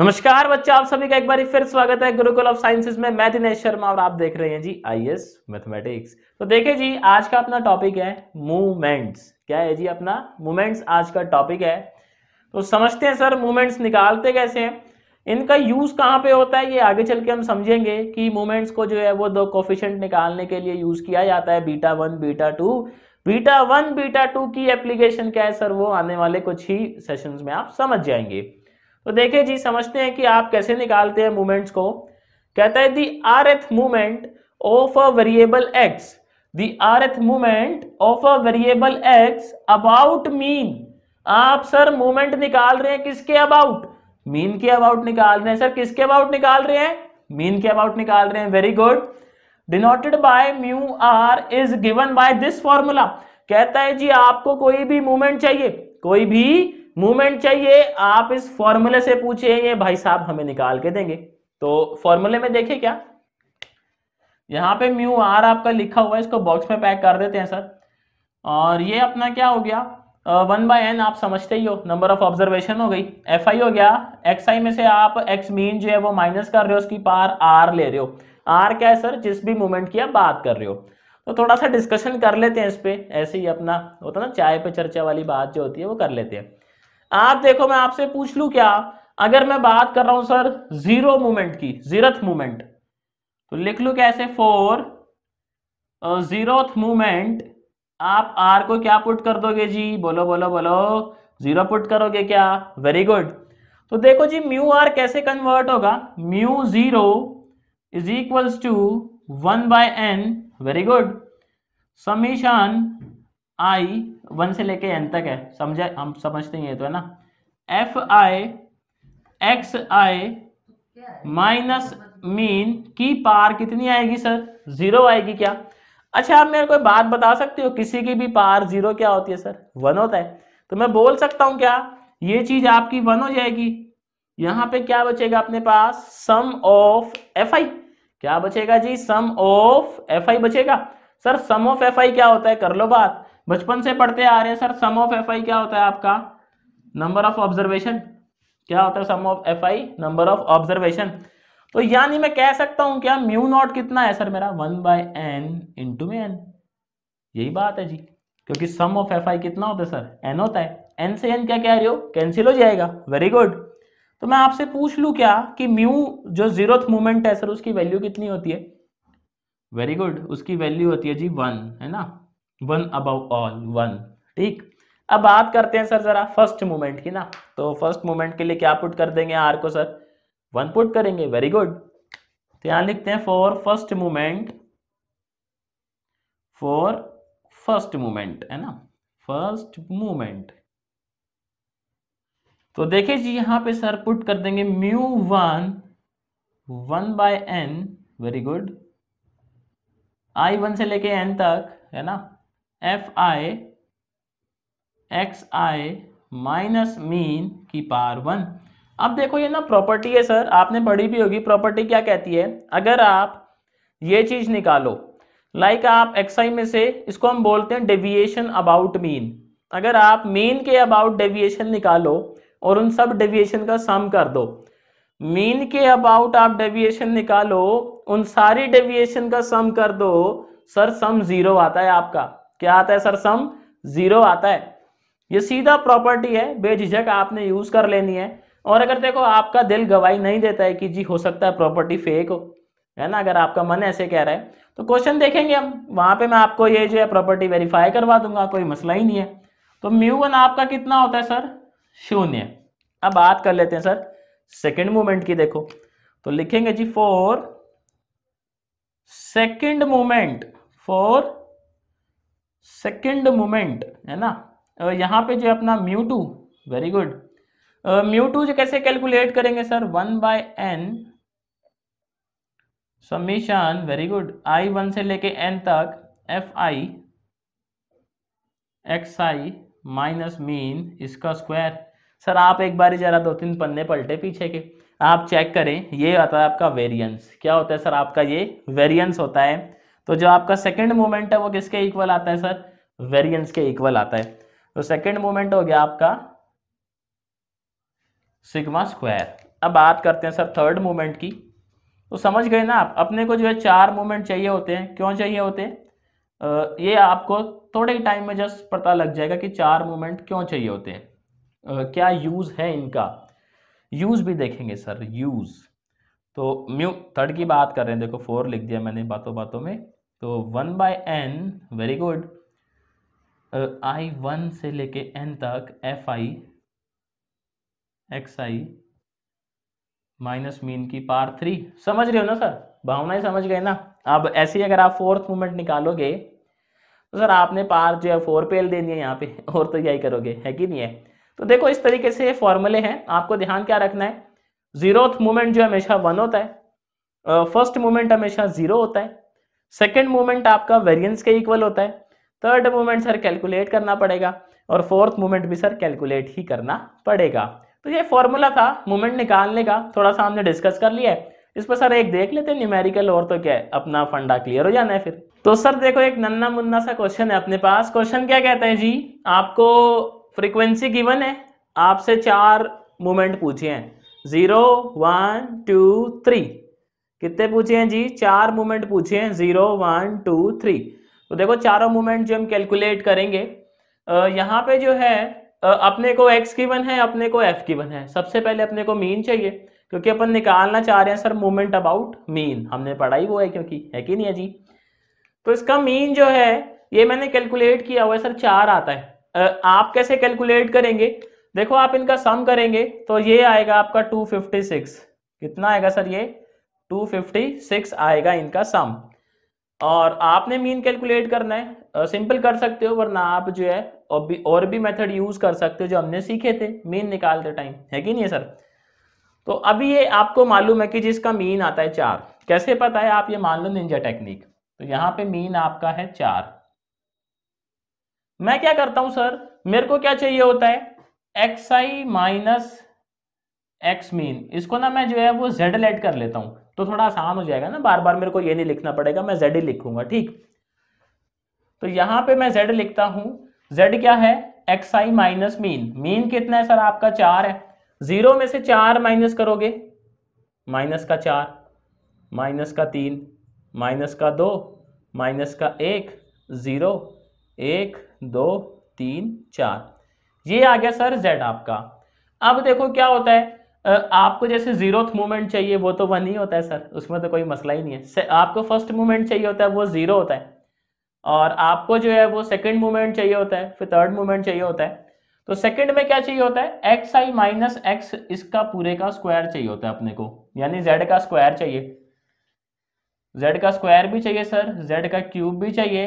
नमस्कार बच्चों आप सभी का एक बार फिर स्वागत है गुरुकुल ऑफ साइंसेज में मैं दिनेश शर्मा और आप देख रहे हैं जी आईएएस मैथमेटिक्स तो देखिए जी आज का अपना टॉपिक है मूवमेंट्स क्या है जी अपना मूवमेंट्स आज का टॉपिक है तो समझते हैं सर मूवमेंट्स निकालते कैसे हैं इनका यूज कहाँ पे होता है ये आगे चल के हम समझेंगे कि मूवमेंट्स को जो है वो दो कोफिशेंट निकालने के लिए यूज किया जाता है beta one beta two beta one beta two की एप्लीकेशन क्या है सर वो आने वाले कुछ ही सेशंस में आप समझ जाएंगे तो देखिए जी समझते हैं कि आप कैसे निकालते हैं मूवमेंट्स को कहता है the r th movement of a variable X the r th movement of a variable X about mean आप सर मूवमेंट निकाल रहे हैं किसके अबाउट मीन के अबाउट निकाल रहे हैं सर किसके अबाउट निकाल रहे हैं मीन के अबाउट निकाल रहे हैं very good denoted by mu r is given by this formula कहता है जी आपको कोई भी मूवमेंट चाहिए कोई भी मूवमेंट चाहिए आप इस फॉर्मूले से पूछे ये भाई साहब हमें निकाल के देंगे तो फॉर्मूले में देखे क्या यहाँ पे म्यू आर आपका लिखा हुआ है इसको बॉक्स में पैक कर देते हैं सर और ये अपना क्या हो गया वन बाय एन आप समझते ही हो नंबर ऑफ ऑब्जर्वेशन हो गई एफ आई हो गया एक्स आई में से आप एक्स मीन जो है वो माइनस कर रहे हो उसकी पार आर ले रहे हो आर क्या है सर जिस भी मूवमेंट की आप बात कर रहे हो तो थोड़ा सा डिस्कशन कर लेते हैं इस पर ऐसे ही अपना होता ना चाय पे चर्चा वाली बात जो होती है वो कर लेते हैं आप देखो मैं आपसे पूछ लू क्या अगर मैं बात कर रहा हूं सर जीरो मूवमेंट की जीरोथ मूवमेंट तो लिख लू कैसे फोर जीरोथ मूवमेंट आप आर को क्या पुट कर दोगे जी बोलो बोलो बोलो जीरो पुट करोगे क्या वेरी गुड तो देखो जी म्यू आर कैसे कन्वर्ट होगा mu zero is equals to one by N very good summation I one से लेके एन तक है समझा हम समझते हैं ये तो है ना F I X I minus mean की पार कितनी आएगी सर जीरो आएगी क्या अच्छा आप मेरे को बात बता सकते हो किसी की भी पार जीरो क्या होती है सर वन होता है तो मैं बोल सकता हूं क्या ये चीज आपकी वन हो जाएगी यहाँ पे क्या बचेगा अपने पास सम ऑफ एफ आई क्या बचेगा जी सम ऑफ एफ आई बचेगा sir sum of F I क्या होता है कर लो बात बचपन से पढ़ते आ रहे हैं sir sum of F I क्या होता है आपका नंबर ऑफ ऑब्जर्वेशन क्या होता है sum of F I number of observation तो यानी मैं कह सकता हूं क्या म्यू नॉट कितना है सर मेरा वन बाय एन इंटू में एन यही बात है जी क्योंकि सम ऑफ एफ आई कितना होता है सर एन होता है एन से एन क्या कह रहे हो कैंसिल हो जाएगा वेरी गुड तो मैं आपसे पूछ लू क्या कि म्यू जो जीरो मूवमेंट है सर उसकी वैल्यू कितनी होती है वेरी गुड उसकी वैल्यू होती है जी वन है ना वन अबव ऑल वन ठीक अब बात करते हैं सर जरा फर्स्ट मोमेंट की ना तो फर्स्ट मूवमेंट के लिए क्या पुट कर देंगे आर को सर वन पुट करेंगे वेरी गुड तो यहां लिखते हैं for first moment for first movement है ना फर्स्ट मोमेंट तो देखिए जी यहां पे सर पुट कर देंगे mu one one by N very good I one से लेके एन तक है ना F I X I minus mean की पार वन अब देखो ये ना प्रॉपर्टी है सर आपने पढ़ी भी होगी प्रॉपर्टी क्या कहती है अगर आप ये चीज निकालो लाइक like आप एक्स आई में से इसको हम बोलते हैं डेविएशन अबाउट मीन अगर आप मीन के अबाउट डेविएशन निकालो और उन सब डेविएशन का सम कर दो मीन के अबाउट आप डेविएशन निकालो उन सारी डेविएशन का सम कर दो सर सम जीरो आता है आपका क्या आता है सर सम जीरो आता है ये सीधा प्रॉपर्टी है बेझिझक आपने यूज कर लेनी है और अगर देखो आपका दिल गवाही नहीं देता है कि जी हो सकता है प्रॉपर्टी फेक हो है ना अगर आपका मन ऐसे कह रहा है तो क्वेश्चन देखेंगे हम वहां पे मैं आपको ये जो है प्रॉपर्टी वेरीफाई करवा दूंगा कोई मसला ही नहीं है तो म्यू वन आपका कितना होता है सर शून्य अब बात कर लेते हैं सर सेकेंड मूवमेंट की देखो तो लिखेंगे जी for second movement for second moment है ना यहाँ पे जो है अपना mu two very good mu two जो कैसे कैलकुलेट करेंगे sir one by N summation very good I one से लेके एन तक F I X I minus mean इसका स्क्वायर सर आप एक बार जरा दो तीन पन्ने पलटे पीछे के आप चेक करें ये आता है आपका वेरिएंस क्या होता है सर आपका ये वेरिएंस होता है तो जो आपका सेकेंड मोमेंट है वो किसके इक्वल आता है सर वेरियंस के इक्वल आता है तो सेकेंड मोमेंट हो गया आपका सिग्मा स्क्वायर अब बात करते हैं सर थर्ड मोमेंट की तो समझ गए ना आप अपने को जो है चार मोमेंट चाहिए होते हैं क्यों चाहिए होते हैं ये आपको थोड़े ही टाइम में जस्ट पता लग जाएगा कि चार मोमेंट क्यों चाहिए होते हैं आ, क्या यूज़ है इनका यूज़ भी देखेंगे सर यूज़ तो म्यू थर्ड की बात कर रहे हैं देखो फोर लिख दिया मैंने बातों बातों में तो one by N very good I one से लेके एन तक F I X I minus mean की पार थ्री समझ रहे हो ना सर भावना ही समझ गए ना अब ऐसे ही अगर आप फोर्थ मूवमेंट निकालोगे तो सर आपने पार जो है फोर पेल दे दिया यहाँ पे और तो यही करोगे है कि नहीं है तो देखो इस तरीके से फॉर्मूले हैं आपको ध्यान क्या रखना है जीरोथ मूवमेंट जो हमेशा वन होता है फर्स्ट मूवमेंट हमेशा जीरो होता है सेकेंड मूवमेंट आपका वेरियंस के इक्वल होता है थर्ड मूवमेंट सर कैलकुलेट करना पड़ेगा और फोर्थ मूवमेंट भी सर कैलकुलेट ही करना पड़ेगा तो ये फॉर्मूला था मूवमेंट निकालने का थोड़ा सा हमने डिस्कस कर लिया है इस पर सर एक देख लेते हैं न्यूमेरिकल और तो क्या है अपना फंडा क्लियर हो जाना है फिर तो सर देखो एक नन्ना मुन्ना सा क्वेश्चन है अपने पास क्वेश्चन क्या कहते हैं जी आपको फ्रीक्वेंसी गिवन है आपसे चार मूवमेंट पूछे हैं जीरो वन टू थ्री कितने पूछे हैं जी चार मूवमेंट पूछे हैं जीरो वन टू थ्री तो देखो चारों मूवमेंट जो हम कैलकुलेट करेंगे यहाँ पे जो है अपने को एक्स गिवन है अपने को एफ गिवन है सबसे पहले अपने को मीन चाहिए क्योंकि अपन निकालना चाह रहे हैं सर मूवमेंट अबाउट मीन हमने पढ़ाई वो है क्योंकि है कि नहीं है जी तो इसका मीन जो है ये मैंने कैलकुलेट किया हुआ है सर चार आता है आप कैसे कैलकुलेट करेंगे देखो आप इनका सम करेंगे तो ये आएगा आपका टू फिफ्टी सिक्स कितना आएगा सर ये 256 आएगा इनका सम और आपने मीन कैलकुलेट करना है सिंपल कर सकते हो वरना आप जो है और भी और भी मेथड यूज कर सकते हो जो हमने सीखे थे मीन निकालते टाइम है कि नहीं सर तो अभी ये आपको मालूम है कि जिसका मीन आता है चार कैसे पता है आप ये मान लो निंजा टेक्निक तो यहाँ पे मीन आपका है चार मैं क्या करता हूं सर मेरे को क्या चाहिए होता है X I minus X mean इसको ना मैं जो है वो जेड लेट कर लेता हूं तो थोड़ा आसान हो जाएगा ना बार बार मेरे को ये नहीं लिखना पड़ेगा मैं जेड ही लिखूंगा ठीक तो यहां पे मैं जेड लिखता हूं जेड क्या है X I minus mean mean कितना है सर आपका चार है जीरो में से चार माइनस करोगे माइनस का चार माइनस का तीन माइनस का दो माइनस का एक ज़ीरो एक दो तीन चार ये आ गया सर जेड आपका अब देखो क्या होता है आपको जैसे जीरोथ मूवमेंट चाहिए वो तो वन ही होता है सर उसमें तो कोई मसला ही नहीं है आपको फर्स्ट मूवमेंट चाहिए होता है वो ज़ीरो होता है और आपको जो है वो सेकंड मूवमेंट चाहिए होता है फिर थर्ड मूवमेंट चाहिए होता है तो सेकंड में क्या चाहिए होता है एक्स आई माइनस एक्स इसका पूरे का स्क्वायर चाहिए होता है अपने को यानी जेड का स्क्वायर चाहिए जेड का स्क्वायर भी चाहिए सर जेड का क्यूब भी चाहिए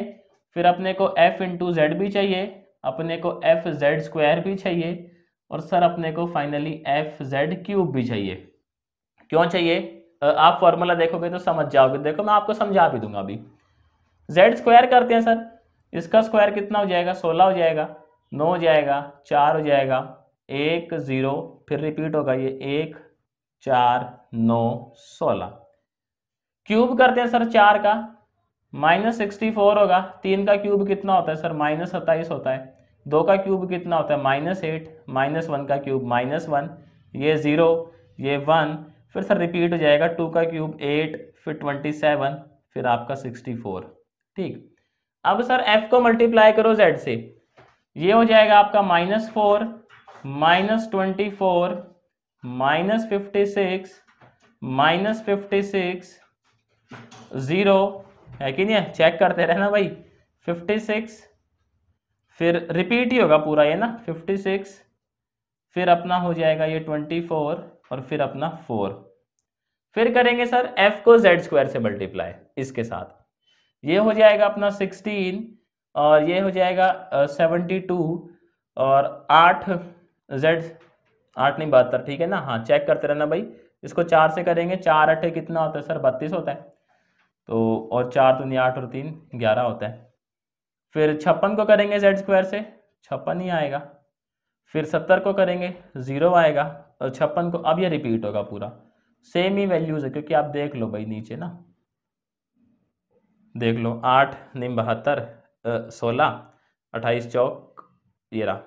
फिर अपने को एफ इंटू जेड भी चाहिए अपने को एफ जेड स्क्वायर भी चाहिए और सर अपने को फाइनली एफ जेड क्यूब भी चाहिए क्यों चाहिए आप फॉर्मूला देखोगे तो समझ जाओगे देखो मैं आपको समझा भी दूंगा अभी जेड स्क्वायर करते हैं सर इसका स्क्वायर कितना हो जाएगा सोलह हो जाएगा नौ हो जाएगा चार हो जाएगा एक ज़ीरो फिर रिपीट होगा ये एक चार नौ सोलह क्यूब करते हैं सर चार का माइनस सिक्सटी फोर होगा तीन का क्यूब कितना होता है सर माइनस सत्ताईस होता है दो का क्यूब कितना होता है माइनस एट माइनस वन का क्यूब माइनस वन ये ज़ीरो ये वन फिर सर रिपीट हो जाएगा टू का क्यूब एट फिर ट्वेंटी सेवन फिर आपका सिक्सटी फोर ठीक अब सर एफ को मल्टीप्लाई करो जेड से ये हो जाएगा आपका minus four minus twenty four minus fifty six minus fifty six zero है कि नहीं चेक करते रहना भाई फिफ्टी सिक्स फिर रिपीट ही होगा पूरा ये ना फिफ्टी सिक्स फिर अपना हो जाएगा ये ट्वेंटी फोर और फिर अपना फोर फिर करेंगे सर एफ को जेड स्क्वायर से मल्टीप्लाई इसके साथ ये हो जाएगा अपना सिक्सटीन और ये हो जाएगा सेवेंटी टू और आठ जेड आठ नहीं बहत्तर ठीक है ना हाँ चेक करते रहना भाई इसको चार से करेंगे चार अठे कितना होता है सर बत्तीस होता है तो और चार दुनिया आठ और तीन ग्यारह होता है फिर छप्पन को करेंगे जेड स्क्वायर से छप्पन ही आएगा फिर सत्तर को करेंगे ज़ीरो आएगा और छप्पन को अब ये रिपीट होगा पूरा सेम ही वैल्यूज़ है क्योंकि आप देख लो भाई नीचे ना देख लो आठ निम बहत्तर सोलह अट्ठाईस चौक तेरह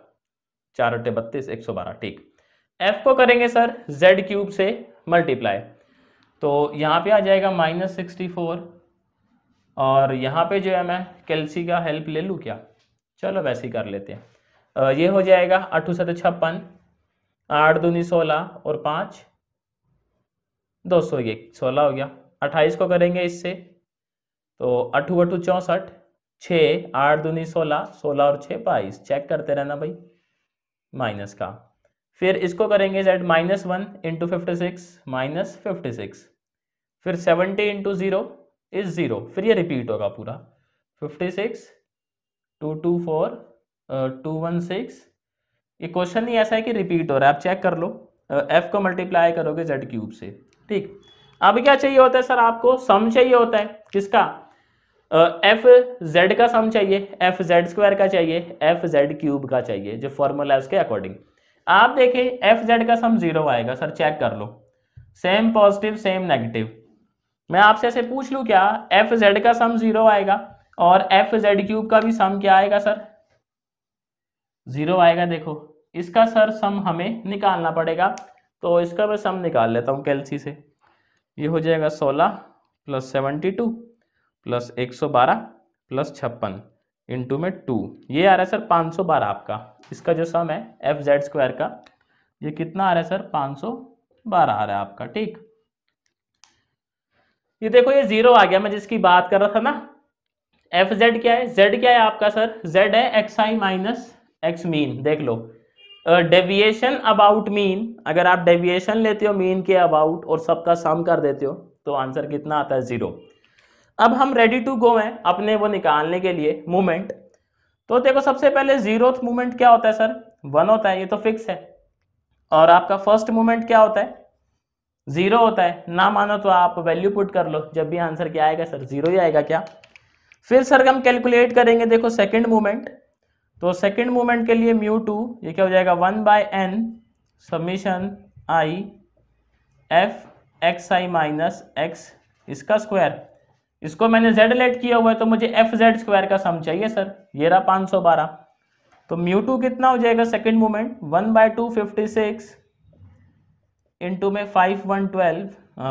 चार अट्ठे बत्तीस एक सौ बारह ठीक एफ को करेंगे सर जेड क्यूब से मल्टीप्लाई तो यहाँ पे आ जाएगा माइनस सिक्सटी फोर और यहाँ पे जो है मैं कैलसी का हेल्प ले लूँ क्या चलो वैसे ही कर लेते हैं ये हो जाएगा अठू सत छप्पन आठ दूनी सोलह और पाँच दो सौ एक सोलह हो गया अट्ठाईस को करेंगे इससे तो अठू अठू चौंसठ छः आठ दूनी सोलह सोलह और छः बाईस चेक करते रहना भाई माइनस का फिर इसको करेंगे Z minus one into fifty six minus fifty six फिर seventy into zero is zero फिर ये रिपीट होगा पूरा fifty six two two four two one six ये क्वेश्चन नहीं ऐसा है कि रिपीट हो रहा है आप चेक कर लो एफ uh, को मल्टीप्लाई करोगे जेड क्यूब से ठीक अब क्या चाहिए होता है सर आपको सम चाहिए होता है किसका एफ uh, जेड का सम चाहिए एफ जेड स्क्वायर का चाहिए एफ जेड क्यूब का चाहिए जो फॉर्मूला है उसके अकॉर्डिंग आप देखें एफ जेड का सम जीरो आएगा सर चेक कर लो सेम पॉजिटिव सेम नेगेटिव मैं आपसे ऐसे पूछ लूँ क्या एफ जेड का सम जीरो आएगा और एफ जेड क्यूब का भी सम क्या आएगा सर जीरो आएगा देखो इसका सर सम हमें निकालना पड़ेगा तो इसका मैं सम निकाल लेता हूँ कैलसी से ये हो जाएगा सोलह प्लस सेवेंटी टू प्लस एक सौ बारह प्लस छप्पन इंटू में टू ये आ रहा है सर पाँच सौ बारह आपका इसका जो सम है एफ जेड स्क्वायर का ये कितना आ रहा है सर पाँच सौ बारह आ रहा है आपका ठीक ये देखो ये जीरो आ गया मैं जिसकी बात कर रहा था ना एफ जेड क्या है जेड क्या है आपका सर जेड है X I minus X mean देख लो डेविएशन अबाउट मीन अगर आप डेविएशन लेते हो मीन के अबाउट और सबका सम कर देते हो तो आंसर कितना आता है ज़ीरो अब हम रेडी टू गो हैं अपने वो निकालने के लिए मूवमेंट तो देखो सबसे पहले जीरो मूवमेंट क्या होता है सर वन होता है ये तो फिक्स है और आपका फर्स्ट मूवमेंट क्या होता है ज़ीरो होता है ना मानो तो आप वैल्यू पुट कर लो जब भी आंसर क्या आएगा सर ज़ीरो ही आएगा क्या फिर सर हम कैलकुलेट करेंगे देखो सेकंड मूवमेंट तो सेकंड मूवमेंट के लिए म्यू टू ये क्या हो जाएगा one by N summation I F X I minus X इसका स्क्वायर इसको मैंने जेड लेट किया हुआ है तो मुझे एफ जेड स्क्वायर का सम चाहिए सर ये रहा पाँच सौ बारह तो म्यू टू कितना हो जाएगा second movement one by two fifty six two में फाइव वन ट्वेल्व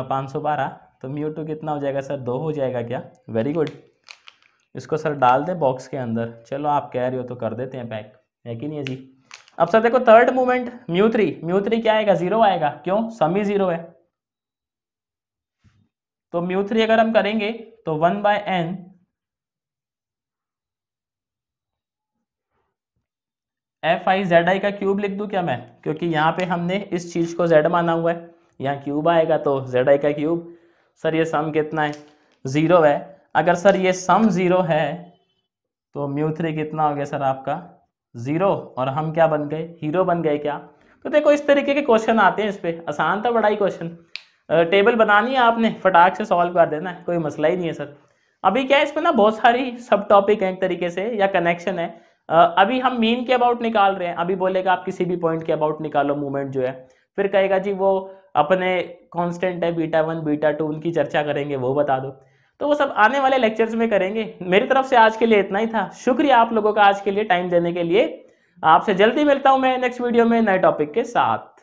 पाँच सौ बारह तो म्यू टू कितना हो जाएगा सर दो हो जाएगा क्या वेरी गुड इसको सर डाल दे बॉक्स के अंदर चलो आप कह रहे हो तो कर देते हैं पैक है कि नहीं है जी अब सर देखो third movement mu three mu three क्या आएगा जीरो आएगा क्यों समी जीरो है तो म्यू थ्री अगर हम करेंगे तो one by N F I Z I का क्यूब लिख दूँ क्या मैं क्योंकि यहाँ पे हमने इस चीज़ को जेड माना हुआ है यहाँ क्यूब आएगा तो जेड आई का क्यूब सर ये सम कितना है ज़ीरो है अगर सर ये सम ज़ीरो है तो म्यू थ्री कितना हो गया सर आपका ज़ीरो और हम क्या बन गए हीरो बन गए क्या तो देखो इस तरीके के क्वेश्चन आते हैं इस पर आसान था बड़ा ही क्वेश्चन टेबल बनानी है आपने फटाक से सॉल्व कर देना है कोई मसला ही नहीं है सर अभी क्या है इसमें ना बहुत सारी सब टॉपिक हैं एक तरीके से या कनेक्शन है अभी हम मीन के अबाउट निकाल रहे हैं अभी बोलेगा आप किसी भी पॉइंट के अबाउट निकालो मूवमेंट जो है फिर कहेगा जी वो अपने कांस्टेंट है बीटा वन बीटा टू उनकी चर्चा करेंगे वो बता दो तो वो सब आने वाले लेक्चर्स में करेंगे मेरी तरफ से आज के लिए इतना ही था शुक्रिया आप लोगों का आज के लिए टाइम देने के लिए आपसे जल्दी मिलता हूँ मैं नेक्स्ट वीडियो में नए टॉपिक के साथ